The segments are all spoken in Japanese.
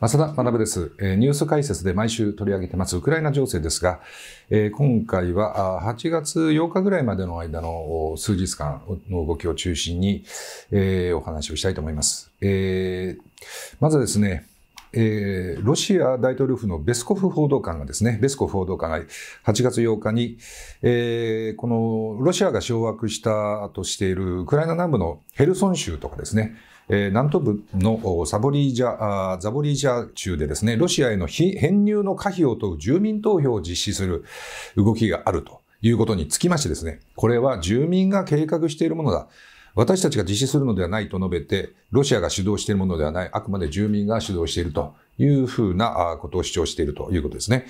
増田学です。ニュース解説で毎週取り上げてますウクライナ情勢ですが、今回は8月8日ぐらいまでの間の数日間の動きを中心にお話をしたいと思います。まずですね、えー、ロシア大統領府のベスコフ報道官がですね、ベスコフ報道官が8月8日に、えー、このロシアが掌握したとしているウクライナ南部のヘルソン州とかですね、えー、南東部のサボリージャあザボリージャ州でですね、ロシアへの編入の可否を問う住民投票を実施する動きがあるということにつきましてですね、これは住民が計画しているものだ。私たちが実施するのではないと述べて、ロシアが主導しているものではない、あくまで住民が主導しているというふうなことを主張しているということですね。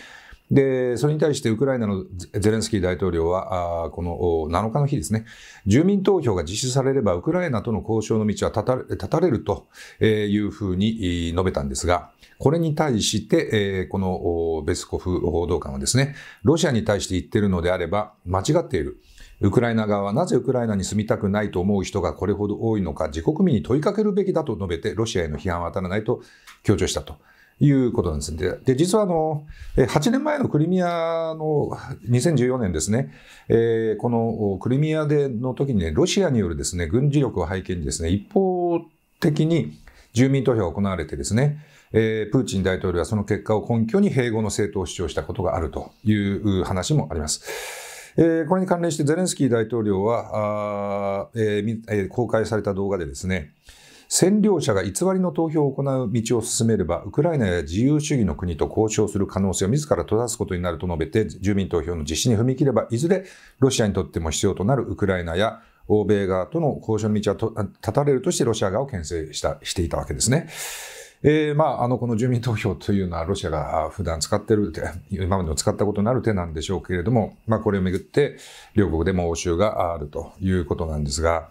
で、それに対してウクライナのゼレンスキー大統領は、あこの7日の日ですね、住民投票が実施されれば、ウクライナとの交渉の道は断たれるというふうに述べたんですが、これに対して、このベスコフ報道官はですね、ロシアに対して言ってるのであれば、間違っている。ウクライナ側はなぜウクライナに住みたくないと思う人がこれほど多いのか、自国民に問いかけるべきだと述べて、ロシアへの批判は当たらないと強調したと。いうことなんですね。で、実はあの、8年前のクリミアの2014年ですね、えー、このクリミアでの時にね、ロシアによるですね、軍事力を背景にですね、一方的に住民投票が行われてですね、えー、プーチン大統領はその結果を根拠に併合の正当を主張したことがあるという話もあります。えー、これに関連してゼレンスキー大統領は、あーえー、公開された動画でですね、占領者が偽りの投票を行う道を進めれば、ウクライナや自由主義の国と交渉する可能性を自ら閉ざすことになると述べて、住民投票の実施に踏み切れば、いずれロシアにとっても必要となるウクライナや欧米側との交渉の道は断たれるとしてロシア側を牽制したしていたわけですね。えー、まあ、あの、この住民投票というのはロシアが普段使ってる手、今までの使ったことのある手なんでしょうけれども、まあ、これをめぐって両国でも応酬があるということなんですが、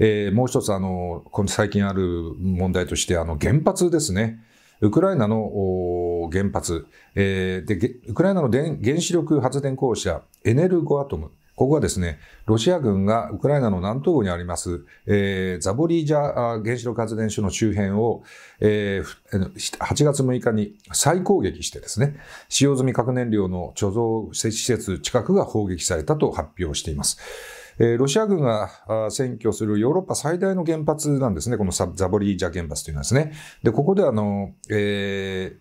えー、もう一つあの、この最近ある問題として、あの原発ですね。ウクライナの原発、えー、で、ウクライナの原子力発電公社、エネルゴアトム。ここはですね、ロシア軍がウクライナの南東部にあります、えー、ザボリージャ原子力発電所の周辺を、えー、8月6日に再攻撃してですね、使用済み核燃料の貯蔵施設近くが砲撃されたと発表しています。ロシア軍が占拠するヨーロッパ最大の原発なんですね、このザボリージャ原発というのはですね。で、ここであの、え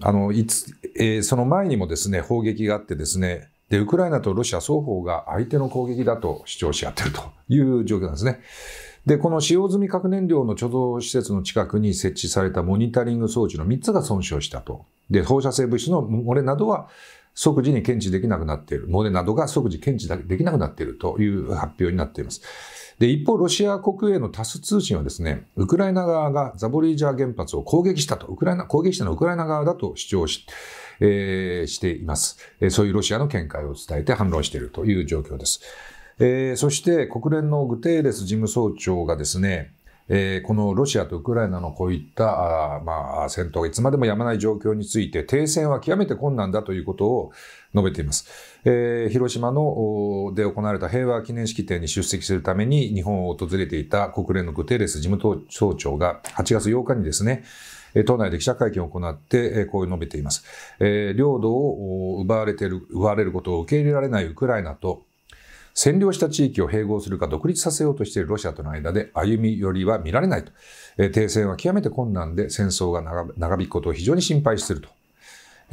ー、あのいつえー、その前にもですね砲撃があってですねでウクライナとロシア双方が相手の攻撃だと主張し合っているという状況なんですね。で、この使用済み核燃料の貯蔵施設の近くに設置されたモニタリング装置の3つが損傷したと。で、放射性物質の漏れなどは、即時に検知できなくなっている。モデなどが即時検知できなくなっているという発表になっています。で、一方、ロシア国営のタス通信はですね、ウクライナ側がザボリージャ原発を攻撃したと、ウクライナ、攻撃したのはウクライナ側だと主張し、えー、しています、えそういうロシアの見解を伝えて反論しているという状況です。えー、そして国連のグテーレス事務総長がですね、えー、このロシアとウクライナのこういったあ、まあ、戦闘がいつまでもやまない状況について、停戦は極めて困難だということを述べています。えー、広島ので行われた平和記念式典に出席するために日本を訪れていた国連のグテーレス事務総長が8月8日にですね、党内で記者会見を行って、こう述べています。えー、領土を奪われている、奪われることを受け入れられないウクライナと、占領した地域を併合するか独立させようとしているロシアとの間で歩み寄りは見られないと、えー、停戦は極めて困難で戦争が長引くことを非常に心配していると。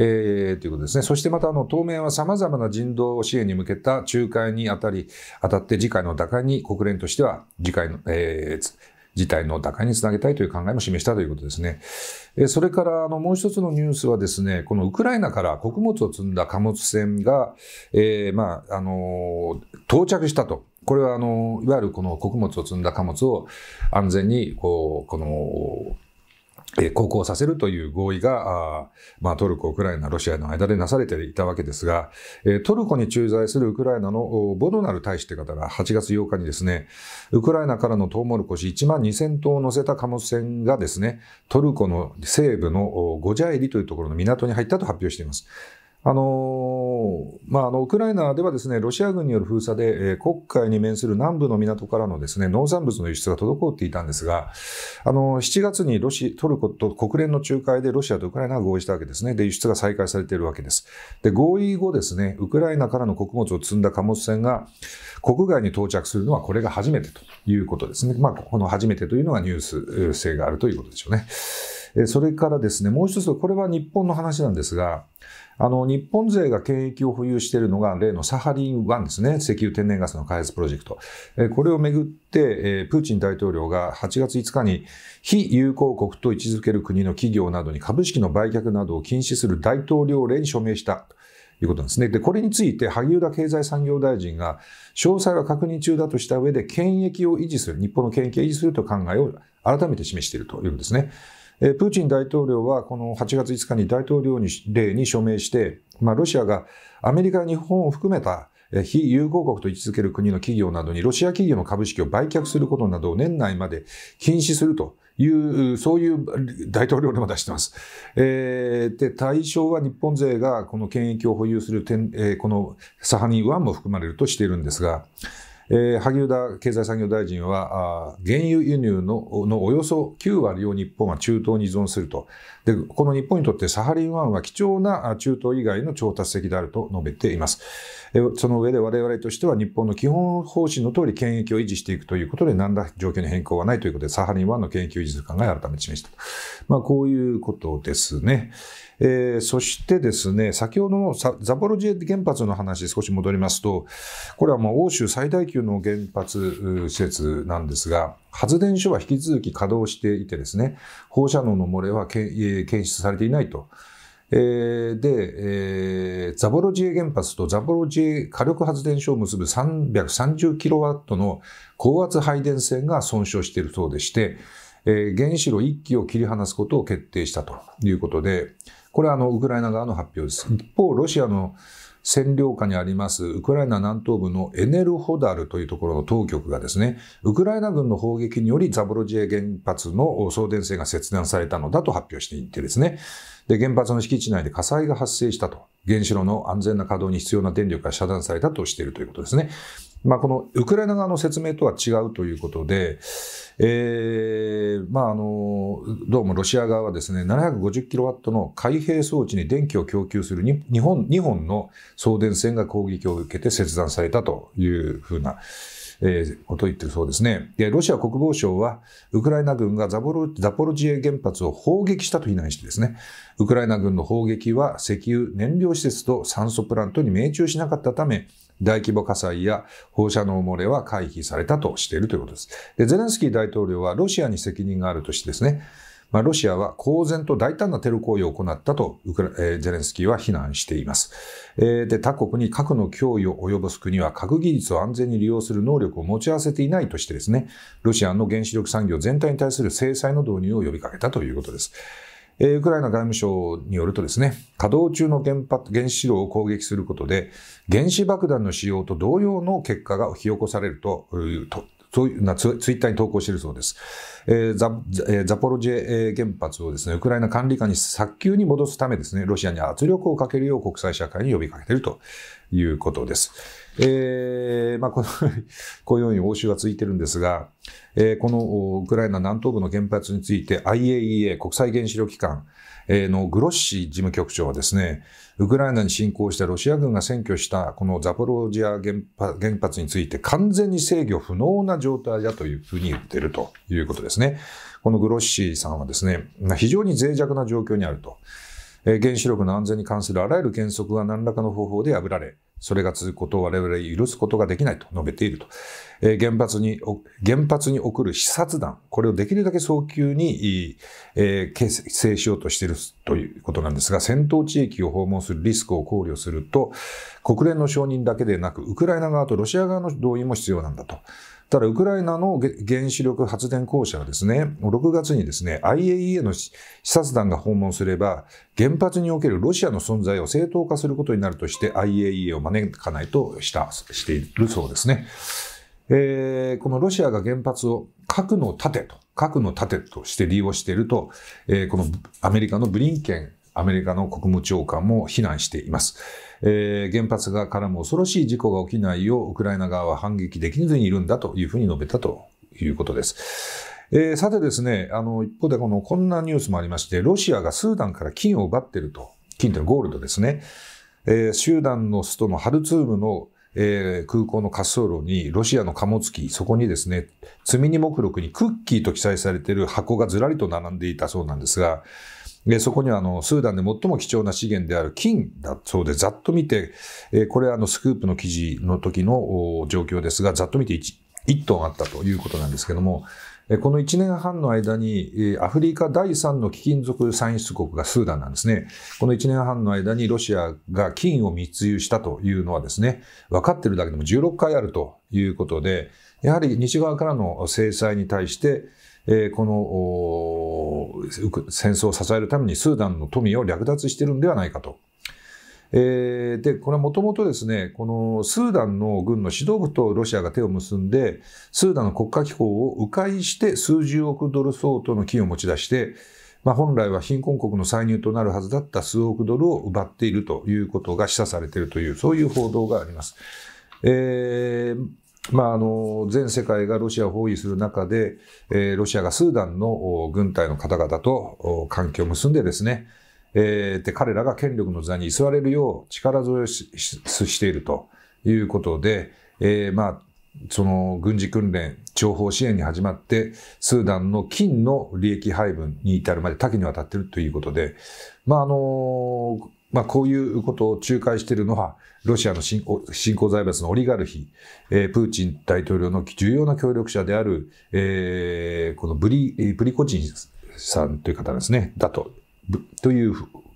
えー、ということですね。そしてまた、あの、当面は様々な人道支援に向けた仲介にあたり、当たって次回の打開に国連としては、次回の、えー、事態の打開につなげたいという考えも示したということですね。えそれから、あの、もう一つのニュースはですね、このウクライナから穀物を積んだ貨物船が、えー、まあ、あのー、到着したと。これは、あのー、いわゆるこの穀物を積んだ貨物を安全に、こう、この、航行させるという合意が、あまあ、トルコ、ウクライナ、ロシアの間でなされていたわけですが、トルコに駐在するウクライナのボドナル大使って方が8月8日にですね、ウクライナからのトウモロコシ1万2000頭を乗せた貨物船がですね、トルコの西部のゴジャイリというところの港に入ったと発表しています。あのまあ、あのウクライナではですねロシア軍による封鎖で、えー、黒海に面する南部の港からのですね農産物の輸出が滞っていたんですが、あの7月にロシトルコと国連の仲介でロシアとウクライナが合意したわけですね、で輸出が再開されているわけです。で合意後、ですねウクライナからの穀物を積んだ貨物船が国外に到着するのはこれが初めてということですね、まあ、この初めてというのがニュース性があるということでしょうね。それからですね、もう一つ、これは日本の話なんですが、あの、日本勢が権益を保有しているのが、例のサハリン1ですね、石油天然ガスの開発プロジェクト。これをめぐって、プーチン大統領が8月5日に、非友好国と位置づける国の企業などに株式の売却などを禁止する大統領令に署名した。いうことですね。で、これについて、萩生田経済産業大臣が、詳細は確認中だとした上で、権益を維持する、日本の権益を維持すると考えを改めて示しているというんですね。プーチン大統領はこの8月5日に大統領令に署名して、まあ、ロシアがアメリカ、日本を含めた非友好国と位置づける国の企業などにロシア企業の株式を売却することなどを年内まで禁止するという、そういう大統領令も出してます。えー、で、対象は日本勢がこの権益を保有するえー、このサハリン1も含まれるとしているんですが、えー、萩生田経済産業大臣は、あ原油輸入ののおよそ9割を日本は中東に依存すると、で、この日本にとってサハリン1は貴重な中東以外の調達席であると述べています。その上で我々としては日本の基本方針の通り権益を維持していくということで何ら状況に変更はないということでサハリン1の権益を維持する考えを改めて示した。まあ、こういうことですね。えー、そしてですね、先ほどのザポロジエ原発の話少し戻りますと、これはもう欧州最大級の原発施設なんですが、発電所は引き続き稼働していてですね、放射能の漏れはえーー、検出されていないと。えー、で、えー、ザボロジエ原発とザボロジエ火力発電所を結ぶ330キロワットの高圧配電線が損傷しているそうでして、えー、原子炉1基を切り離すことを決定したということで、これはあのウクライナ側の発表です。一方、ロシアの占領下にありますウクライナ南東部のエネルホダルというところの当局がですね、ウクライナ軍の砲撃によりザボロジエ原発の送電線が切断されたのだと発表していてですね、で原発の敷地内で火災が発生したと、原子炉の安全な稼働に必要な電力が遮断されたとしているということですね。まあ、このウクライナ側の説明とは違うということで、えーまあ、あのどうもロシア側はですね750キロワットの開閉装置に電気を供給する日本 ,2 本の送電線が攻撃を受けて切断されたというふうな。えー、ことを言ってるそうですねで。ロシア国防省は、ウクライナ軍がザポロザポロジエ原発を砲撃したと非難してですね、ウクライナ軍の砲撃は石油、燃料施設と酸素プラントに命中しなかったため、大規模火災や放射能漏れは回避されたとしているということです。でゼレンスキー大統領はロシアに責任があるとしてですね、まあ、ロシアは公然と大胆なテロ行為を行ったとウクラ、えー、ゼレンスキーは非難しています、えー、で。他国に核の脅威を及ぼす国は核技術を安全に利用する能力を持ち合わせていないとしてですね、ロシアの原子力産業全体に対する制裁の導入を呼びかけたということです。えー、ウクライナ外務省によるとですね、稼働中の原発原子炉を攻撃することで、原子爆弾の使用と同様の結果が引き起こされるというとそういうなツイッターに投稿しているそうです。えー、ザザポロジェ原発をですね、ウクライナ管理下に早急に戻すためですね、ロシアに圧力をかけるよう国際社会に呼びかけているということです。えーまあ、この こように応酬がついているんですが、えー、このウクライナ南東部の原発について IAEA、国際原子力機関、のグロッシ事務局長はですね、ウクライナに侵攻したロシア軍が占拠したこのザポロジア原発について完全に制御不能な状態だというふうに言っているということですね。このグロッシさんはですね、非常に脆弱な状況にあると。原子力の安全に関するあらゆる原則が何らかの方法で破られ、それが続くことを我々許すことができないと述べていると。原発に、原発に送る視察団、これをできるだけ早急に、え形成しようとしているということなんですが、戦闘地域を訪問するリスクを考慮すると、国連の承認だけでなく、ウクライナ側とロシア側の同意も必要なんだと。ただ、ウクライナの原子力発電公社はですね、6月にですね、IAEA の視察団が訪問すれば、原発におけるロシアの存在を正当化することになるとして、IAEA を招かないとした、しているそうですね。えー、このロシアが原発を核の盾と、核の盾として利用していると、えー、このアメリカのブリンケンアメリカの国務長官も非難しています。えー、原発が絡む恐ろしい事故が起きないよう、ウクライナ側は反撃できずにいるんだというふうに述べたということです。えー、さてですね、あの、一方でこの、こんなニュースもありまして、ロシアがスーダンから金を奪ってると、金というのはゴールドですね。えー、スーダンの首都のハルツームのえー、空港の滑走路にロシアの貨物機、そこにですね、積み荷目録にクッキーと記載されている箱がずらりと並んでいたそうなんですが、でそこにはあのスーダンで最も貴重な資源である金だそうで、ざっと見て、えー、これあのスクープの記事の時の状況ですが、ざっと見て 1, 1トンあったということなんですけども、この1年半の間に、アフリカ第3の貴金属産出国がスーダンなんですね。この1年半の間にロシアが金を密輸したというのはですね、分かってるだけでも16回あるということで、やはり西側からの制裁に対して、この戦争を支えるためにスーダンの富を略奪してるんではないかとえー、でこれもともとですねこのスーダンの軍の指導部とロシアが手を結んでスーダンの国家機構を迂回して数十億ドル相当の金を持ち出して、まあ、本来は貧困国の歳入となるはずだった数億ドルを奪っているということが示唆されているというそういう報道があります。えーまあ、あの全世界がロシアを包囲する中で、えー、ロシアがスーダンの軍隊の方々と関係を結んでですね、えー、で彼らが権力の座に居座れるよう力添えししているということで、えー、まあ、その軍事訓練、情報支援に始まって、スーダンの金の利益配分に至るまで多岐にわたっているということで、まああのまあ、こういうことを仲介しているのは、ロシアの新興財閥のオリガルヒ、えー、プーチン大統領の重要な協力者である、えー、このブリブリコチンさんという方ですね、だとという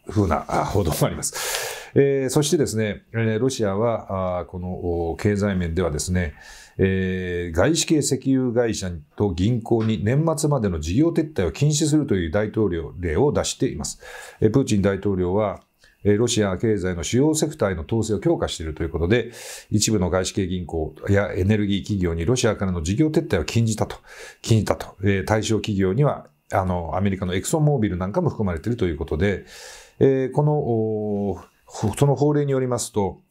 ふうな報道もあります。えー、そしてですね、ロシアは、あこの経済面ではですね、えー、外資系石油会社と銀行に年末までの事業撤退を禁止するという大統領令を出しています。えプーチン大統領は、ロシア経済の主要セクターへの統制を強化しているということで、一部の外資系銀行やエネルギー企業にロシアからの事業撤退を禁じたと、禁じたと、え対象企業にはあの、アメリカのエクソンモービルなんかも含まれているということで、えー、この、その法令によりますと、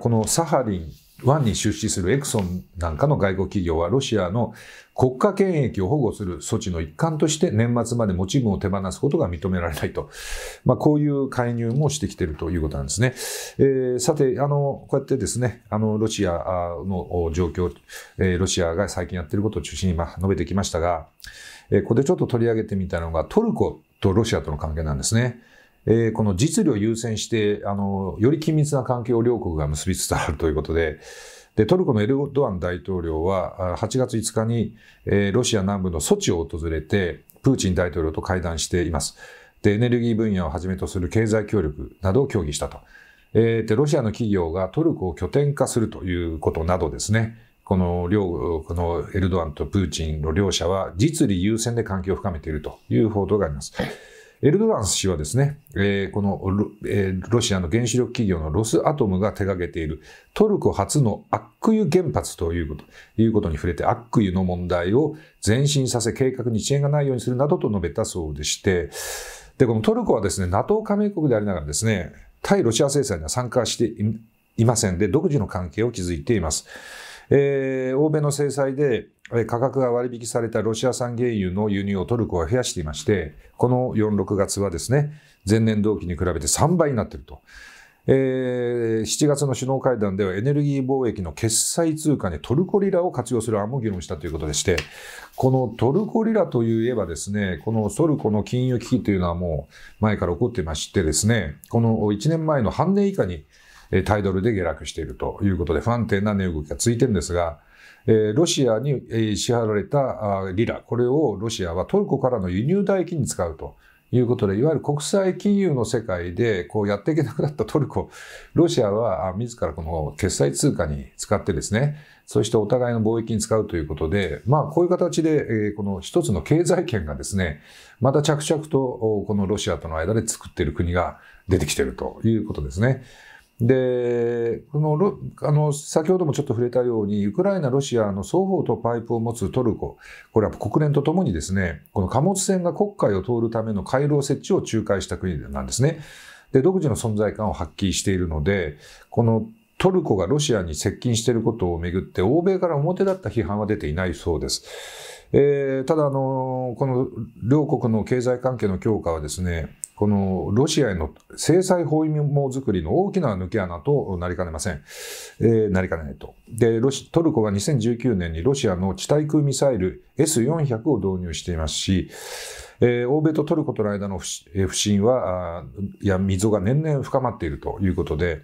このサハリン1に出資するエクソンなんかの外国企業はロシアの国家権益を保護する措置の一環として年末まで持ち分を手放すことが認められないと。まあ、こういう介入もしてきているということなんですね。えー、さて、あの、こうやってですね、あの、ロシアの状況、ロシアが最近やっていることを中心に、述べてきましたが、えここでちょっと取り上げてみたのがトルコとロシアとの関係なんですね。えー、この実利を優先して、あの、より緊密な関係を両国が結びつつあるということで、で、トルコのエルドアン大統領は、8月5日に、えー、ロシア南部のソチを訪れて、プーチン大統領と会談しています。で、エネルギー分野をはじめとする経済協力などを協議したと。えー、で、ロシアの企業がトルコを拠点化するということなどですね、この両、このエルドアンとプーチンの両者は実利優先で関係を深めているという報道があります。エルドアン氏はですね、えー、このロ,、えー、ロシアの原子力企業のロスアトムが手掛けているトルコ初のアックユ原発というこということに触れて、アックユの問題を前進させ、計画に遅延がないようにするなどと述べたそうでして、で、このトルコはですね、NATO 加盟国でありながらですね、対ロシア制裁には参加していませんで、独自の関係を築いています。えー、欧米の制裁で価格が割引されたロシア産原油の輸入をトルコは増やしていまして、この4、6月はですね、前年同期に比べて3倍になっていると。えー、7月の首脳会談ではエネルギー貿易の決済通貨にトルコリラを活用する案も議論したということでして、このトルコリラといえばですね、このトルコの金融危機というのはもう前から起こってましてですね、この1年前の半年以下にタイドルで下落しているということで、不安定な値動きがついてるんですが、ロシアに支払われたリラ、これをロシアはトルコからの輸入代金に使うと。いうことで、いわゆる国際金融の世界で、こうやっていけなくなったトルコ、ロシアは自らこの決済通貨に使ってですね、そしてお互いの貿易に使うということで、まあこういう形で、えこの一つの経済圏がですね、また着々とこのロシアとの間で作っている国が出てきているということですね。でこのあの先ほどもちょっと触れたようにウクライナ、ロシアの双方とパイプを持つトルコこれは国連とともにですねこの貨物船が黒海を通るための回廊設置を仲介した国なんですね。で独自の存在感を発揮しているのでこのトルコがロシアに接近していることをめぐって欧米から表立った批判は出ていないそうです。えー、ただあのこの両国の経済関係の強化はですねこのロシアへの制裁包囲網作りの大きな抜け穴となりかねません。えー、なりかねないと。で、ロシ、トルコは2019年にロシアの地対空ミサイル S400 を導入していますし、えー、欧米とトルコとの間の不,、えー、不信は、いや、溝が年々深まっているということで、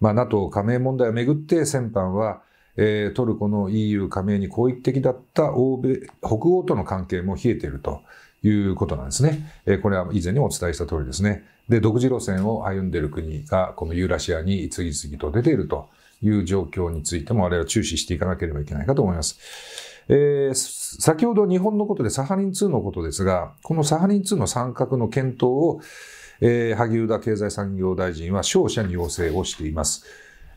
まあ、NATO 加盟問題をめぐって先般は、えー、トルコの EU 加盟に好意的だった欧米、北欧との関係も冷えているということなんですね。えこれは以前にもお伝えした通りですね。で、独自路線を歩んでいる国が、このユーラシアに次々と出ているという状況についても、我々は注視していかなければいけないかと思います。えー、先ほど日本のことでサハリン2のことですが、このサハリン2の参画の検討を、えー、萩生田経済産業大臣は商社に要請をしています。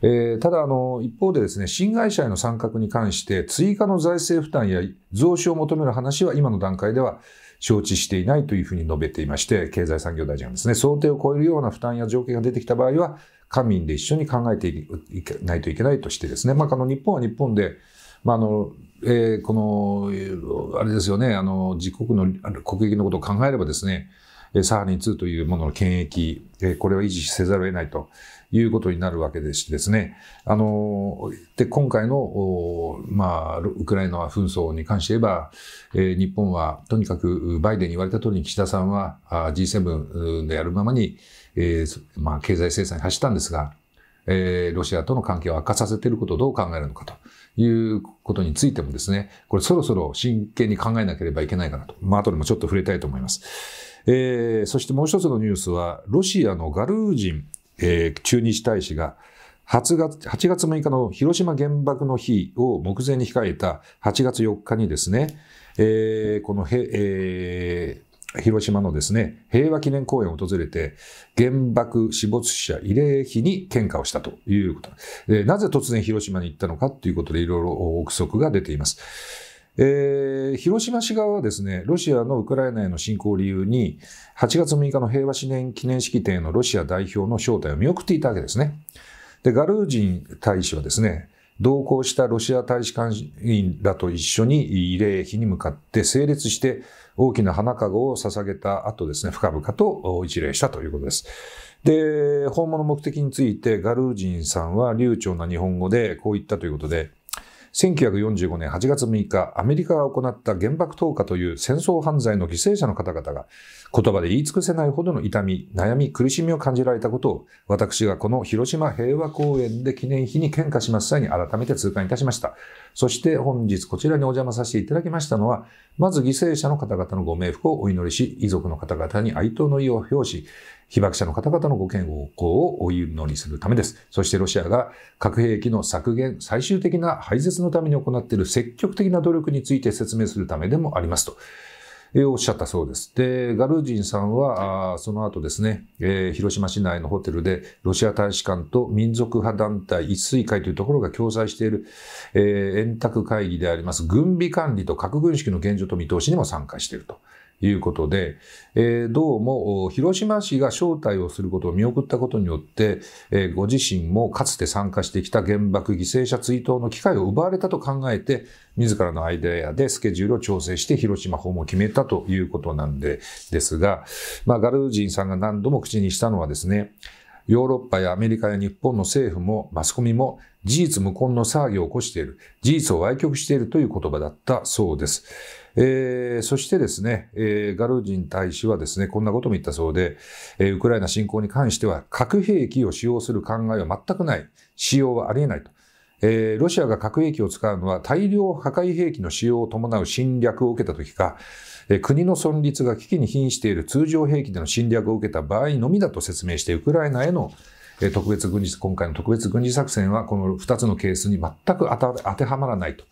えー、ただあの、一方でですね、新会社への参画に関して、追加の財政負担や増資を求める話は今の段階では、承知していないというふうに述べていまして、経済産業大臣はですね、想定を超えるような負担や条件が出てきた場合は、官民で一緒に考えていけないといけないとしてですね、まあ、この日本は日本で、まあ、あのえー、この、あれですよね、あの、自国の国益のことを考えればですね、サハリン2というものの権益、これを維持せざるを得ないということになるわけでしてですね、あの、で、今回の、まあ、ウクライナ紛争に関して言えば、え日本はとにかくバイデンに言われた通りに岸田さんは G7 でやるままに、えまあ、経済制裁に走ったんですが、えロシアとの関係を悪化させていることをどう考えるのかということについてもですね、これそろそろ真剣に考えなければいけないかなと。まあ、後でもちょっと触れたいと思います。えー、そしてもう一つのニュースは、ロシアのガルージン、えー、駐日大使が8月、6日の広島原爆の日を目前に控えた8月4日にですね、えー、このへ、えー、広島のですね、平和記念公園を訪れて、原爆死没者慰霊碑に献花をしたということ。なぜ突然広島に行ったのかということでいろいろ憶測が出ています。えー、広島市側はですね、ロシアのウクライナへの侵攻を理由に、8月6日の平和記念記念式典のロシア代表の招待を見送っていたわけですね。で、ガルージン大使はですね、同行したロシア大使館員らと一緒に慰霊碑に向かって整列して大きな花籠を捧げた後ですね、深々と一礼したということです。で、訪問の目的についてガルージンさんは流暢な日本語でこう言ったということで、1945年8月6日、アメリカが行った原爆投下という戦争犯罪の犠牲者の方々が、言葉で言い尽くせないほどの痛み、悩み、苦しみを感じられたことを、私がこの広島平和公園で記念碑に献花します際に改めて痛感いたしました。そして本日こちらにお邪魔させていただきましたのは、まず犠牲者の方々のご冥福をお祈りし、遺族の方々に哀悼の意を表し、被爆者の方々のご健康をお祈りするためです。そしてロシアが核兵器の削減、最終的な廃絶のために行っている積極的な努力について説明するためでもありますと。おっしゃったそうです。で、ガルージンさんは、その後ですね、えー、広島市内のホテルで、ロシア大使館と民族派団体一水会というところが共催している、えー、円卓会議であります、軍備管理と核軍縮の現状と見通しにも参加していると。いうことで、えー、どうも広島市が招待をすることを見送ったことによって、えー、ご自身もかつて参加してきた原爆犠牲者追悼の機会を奪われたと考えて、自らのアイデアでスケジュールを調整して広島訪問を決めたということなんでですが、まあ、ガルージンさんが何度も口にしたのはですね、ヨーロッパやアメリカや日本の政府もマスコミも事実無根の騒ぎを起こしている、事実を歪曲しているという言葉だったそうです。えー、そしてですね、えー、ガルージン大使はですね、こんなことも言ったそうで、えー、ウクライナ侵攻に関しては核兵器を使用する考えは全くない。使用はありえないと。えー、ロシアが核兵器を使うのは大量破壊兵器の使用を伴う侵略を受けた時か、えー、国の存立が危機に瀕している通常兵器での侵略を受けた場合のみだと説明して、ウクライナへの特別軍事、今回の特別軍事作戦はこの2つのケースに全く当てはまらないと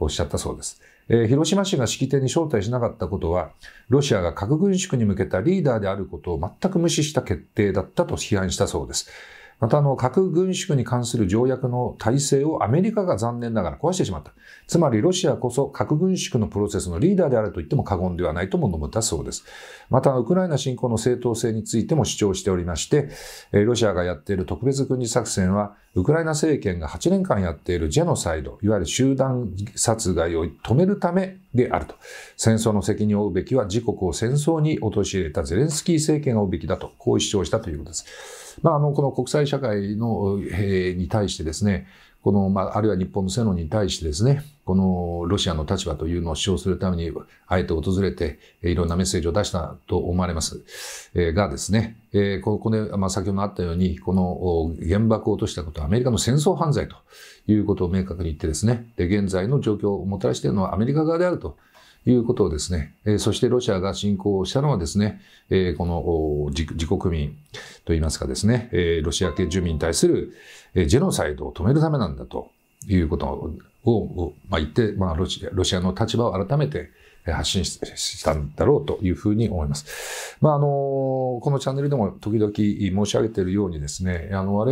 おっしゃったそうです。え広島市が式典に招待しなかったことは、ロシアが核軍縮に向けたリーダーであることを全く無視した決定だったと批判したそうです。またあの、核軍縮に関する条約の体制をアメリカが残念ながら壊してしまった。つまりロシアこそ核軍縮のプロセスのリーダーであると言っても過言ではないとも述べたそうです。また、ウクライナ侵攻の正当性についても主張しておりまして、ロシアがやっている特別軍事作戦は、ウクライナ政権が8年間やっているジェノサイド、いわゆる集団殺害を止めるためであると。戦争の責任を負うべきは自国を戦争に陥れたゼレンスキー政権を負うべきだと、こう主張したということです。まあ、あの、この国際社会の、えー、に対してですね、この、まあ、あるいは日本の世論に対してですね、このロシアの立場というのを主張するために、あえて訪れて、いろんなメッセージを出したと思われます。えー、がですね、えー、ここで、まあ、先ほどあったように、この原爆を落としたことはアメリカの戦争犯罪ということを明確に言ってですね、で現在の状況をもたらしているのはアメリカ側であるということをですね、えそしてロシアが侵攻したのはですね、えこの自国民といいますかですね、えロシア系住民に対する、えジェノサイドを止めるためなんだということを、まあ、言って、まあロシア、ロシアの立場を改めて発信したんだろうというふうに思います。まあ、あの、このチャンネルでも時々申し上げているようにですね、あの、我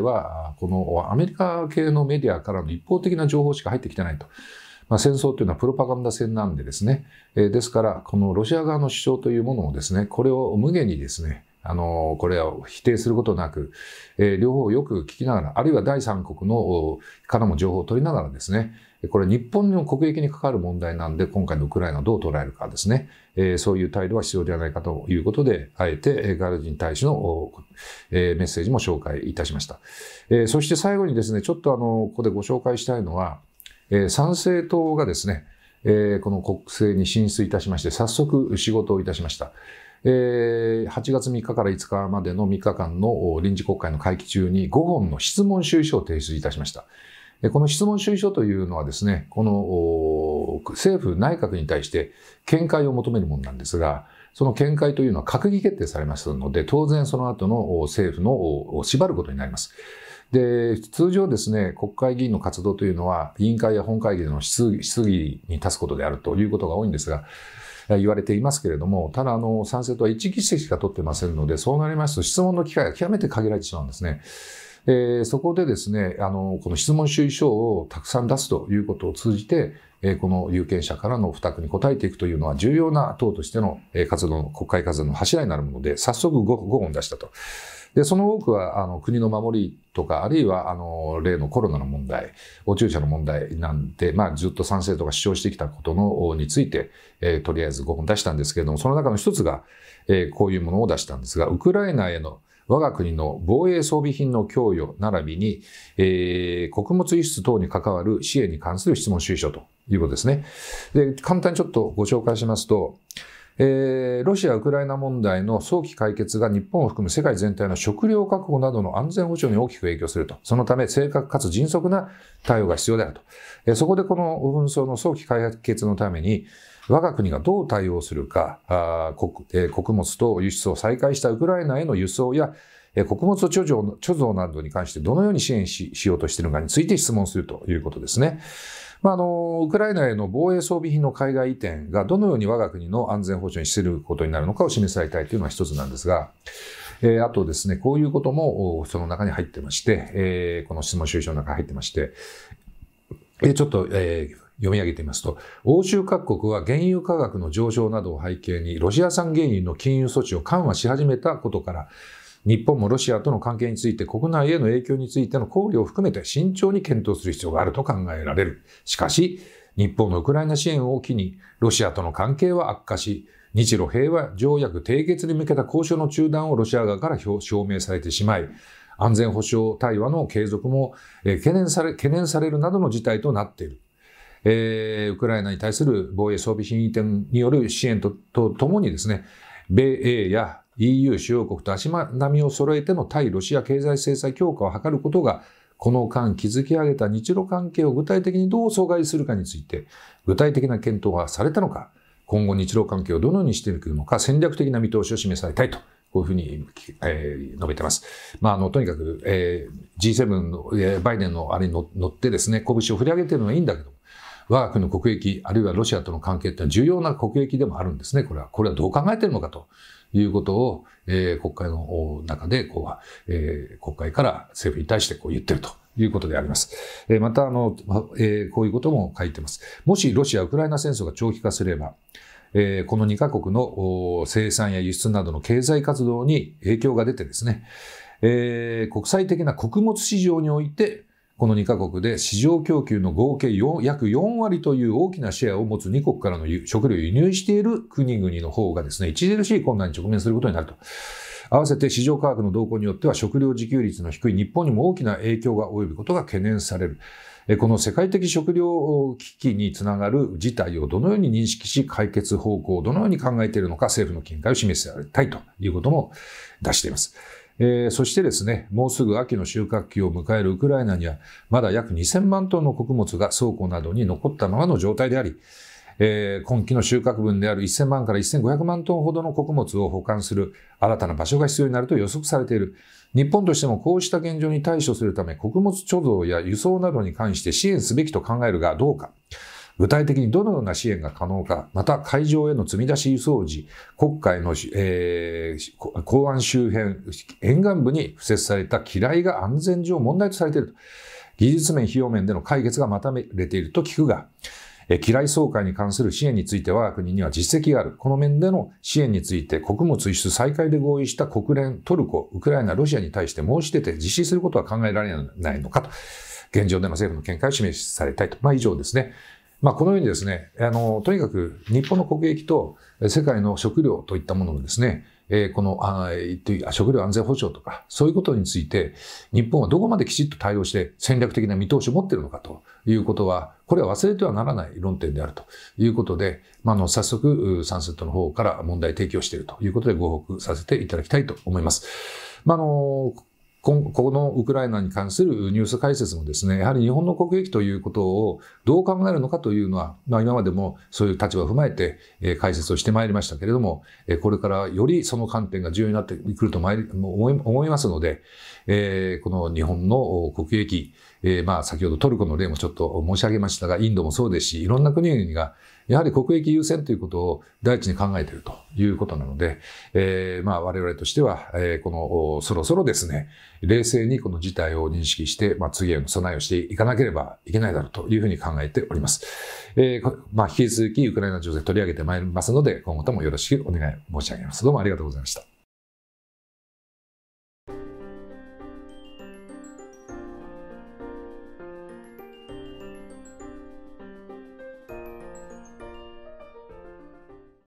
々は、このアメリカ系のメディアからの一方的な情報しか入ってきてないと。まあ、戦争というのはプロパガンダ戦なんでですね、えですから、このロシア側の主張というものをですね、これを無限にですね、あの、これを否定することなく、えー、両方よく聞きながら、あるいは第三国のからも情報を取りながらですね、これ日本の国益に関わる問題なんで、今回のウクライナをどう捉えるかですね、えー、そういう態度は必要ではないかということで、あえてガルジン大使の、えー、メッセージも紹介いたしました。えそして最後にですね、ちょっとあの、ここでご紹介したいのは、え参政党がですね、えこの国政に進出いたしまして、早速仕事をいたしました。えー、8月3日から5日までの3日間の臨時国会の会期中に5本の質問収書を提出いたしました。この質問収書というのはですね、この政府内閣に対して見解を求めるものなんですが、その見解というのは閣議決定されますので、当然その後の政府の縛ることになります。で、通常ですね、国会議員の活動というのは、委員会や本会議での質疑に立つことであるということが多いんですが、言われていますけれども、ただ、あの、賛成とは1議席しか取ってませんので、そうなりますと質問の機会が極めて限られてしまうんですね。えー、そこでですね、あの、この質問主意書をたくさん出すということを通じて、えー、この有権者からの負託に応えていくというのは重要な党としての活動の、国会活動の柱になるもので、早速 5, 5本出したと。で、その多くは、あの、国の守りとか、あるいは、あの、例のコロナの問題、お注射の問題なんで、まあ、ずっと賛成とか主張してきたことの、について、えー、とりあえず5本出したんですけれども、その中の一つが、えー、こういうものを出したんですが、ウクライナへの、我が国の防衛装備品の供与並びに、えー、穀物輸出等に関わる支援に関する質問収書ということですね。で、簡単にちょっとご紹介しますと、えー、ロシア・ウクライナ問題の早期解決が日本を含む世界全体の食料確保などの安全保障に大きく影響すると。そのため、正確かつ迅速な対応が必要であると。えー、そこでこの紛争の早期解決のために、我が国がどう対応するか、あ国えー、穀物と輸出を再開したウクライナへの輸送や、え穀物貯蔵貯蔵などに関してどのように支援ししようとしているのかについて質問するということですね。まあ、あのウクライナへの防衛装備品の海外移転がどのように我が国の安全保障に資することになるのかを示されたいというのは一つなんですが、えー、あとですね、こういうこともその中に入ってまして、えー、この質問収集の中に入ってまして、えー、ちょっと、えー、読み上げてみますと、欧州各国は原油価格の上昇などを背景に、ロシア産原油の禁輸措置を緩和し始めたことから、日本もロシアとの関係について国内への影響についての考慮を含めて慎重に検討する必要があると考えられる。しかし、日本のウクライナ支援を機に、ロシアとの関係は悪化し、日露平和条約締結に向けた交渉の中断をロシア側から表明されてしまい、安全保障対話の継続も懸念され懸念されるなどの事態となっている。えー、ウクライナに対する防衛装備品移転による支援ととともにですね、米英や EU 主要国と足並みを揃えての対ロシア経済制裁強化を図ることがこの間築き上げた日露関係を具体的にどう阻害するかについて具体的な検討はされたのか今後日露関係をどのようにしていくのか戦略的な見通しを示されたいとこういうふうに、えー、述べてます。まあ、あの、とにかく、えー、G7 の、えー、バイデンのあれに乗ってですね、拳を振り上げてるのはいいんだけど、我が国の国益、あるいはロシアとの関係ってのは重要な国益でもあるんですね。これは、これはどう考えてるのかと。いうことを、えー、国会の中で、こう、えー、国会から政府に対してこう言ってると。いうことであります。えまた、あの、えー、こういうことも書いてます。もしロシア・ウクライナ戦争が長期化すれば、えこの2カ国の生産や輸出などの経済活動に影響が出てですね、え国際的な穀物市場において、この2カ国で市場供給の合計4約4割という大きなシェアを持つ2国からの食料を輸入している国々の方がですね、著しい困難に直面することになると。合わせて市場価格の動向によっては食料自給率の低い日本にも大きな影響が及ぶことが懸念される。この世界的食料危機につながる事態をどのように認識し、解決方向をどのように考えているのか、政府の見解を示したいということも出しています。えー、そしてですね、もうすぐ秋の収穫期を迎えるウクライナには、まだ約2000万トンの穀物が倉庫などに残ったままの状態であり、えー、今期の収穫分である1000万から1500万トンほどの穀物を保管する新たな場所が必要になると予測されている。日本としてもこうした現状に対処するため、穀物貯蔵や輸送などに関して支援すべきと考えるがどうか。具体的にどのような支援が可能か、また会場への積み出し輸送時、国会の、えー、港湾周辺、沿岸部に付設された機雷が安全上問題とされていると。技術面、費用面での解決が待たれていると聞くが、機雷総会に関する支援について我が国には実績がある。この面での支援について穀物輸出再開で合意した国連、トルコ、ウクライナ、ロシアに対して申し出て実施することは考えられないのかと、現状での政府の見解を示されたいと。まあ以上ですね。まあ、このようにですね、あの、とにかく日本の国益と世界の食料といったもののですね、えこのあ食料安全保障とか、そういうことについて、日本はどこまできちっと対応して戦略的な見通しを持っているのかということは、これは忘れてはならない論点であるということで、まあ、の早速、サンセットの方から問題提起をしているということでご報告させていただきたいと思います。まあのこのウクライナに関するニュース解説もですね、やはり日本の国益ということをどう考えるのかというのは、まあ、今までもそういう立場を踏まえて、え解説をしてまいりましたけれども、えこれからよりその観点が重要になってくると思いますので、えこの日本の国益、えまあ先ほどトルコの例もちょっと申し上げましたが、インドもそうですし、いろんな国々がやはり国益優先ということを第一に考えているということなので、えー、まあ我々としては、えー、このそろそろですね、冷静にこの事態を認識して、まあ、次への備えをしていかなければいけないだろうというふうに考えております。えー、まあ、引き続きウクライナ情勢取り上げてまいりますので、今後ともよろしくお願い申し上げます。どうもありがとうございました。